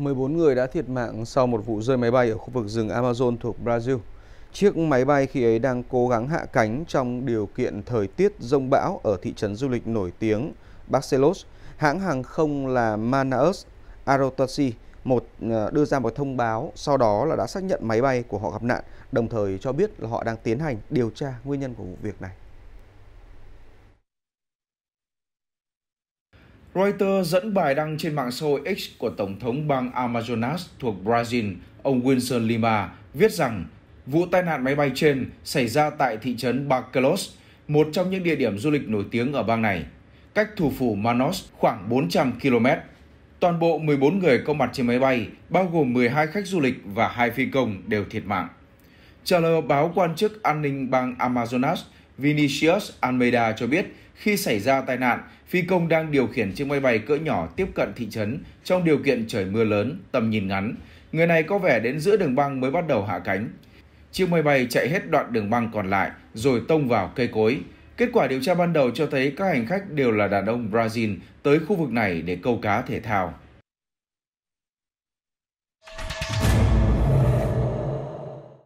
14 người đã thiệt mạng sau một vụ rơi máy bay ở khu vực rừng Amazon thuộc Brazil. Chiếc máy bay khi ấy đang cố gắng hạ cánh trong điều kiện thời tiết rông bão ở thị trấn du lịch nổi tiếng Barcelos. Hãng hàng không là Manaus Aerotasi một ờ, đưa ra một thông báo sau đó là đã xác nhận máy bay của họ gặp nạn, đồng thời cho biết là họ đang tiến hành điều tra nguyên nhân của vụ việc này. Reuters dẫn bài đăng trên mạng xã hội X của Tổng thống bang Amazonas thuộc Brazil, ông Wilson Lima, viết rằng vụ tai nạn máy bay trên xảy ra tại thị trấn Barcelos, một trong những địa điểm du lịch nổi tiếng ở bang này, cách thủ phủ Manaus khoảng 400 km. Toàn bộ 14 người có mặt trên máy bay, bao gồm 12 khách du lịch và hai phi công đều thiệt mạng. Trả lời báo quan chức an ninh bang Amazonas, Vinicius Almeida cho biết khi xảy ra tai nạn, phi công đang điều khiển chiếc máy bay cỡ nhỏ tiếp cận thị trấn trong điều kiện trời mưa lớn, tầm nhìn ngắn. Người này có vẻ đến giữa đường băng mới bắt đầu hạ cánh. Chiếc máy bay chạy hết đoạn đường băng còn lại rồi tông vào cây cối. Kết quả điều tra ban đầu cho thấy các hành khách đều là đàn ông Brazil tới khu vực này để câu cá thể thao.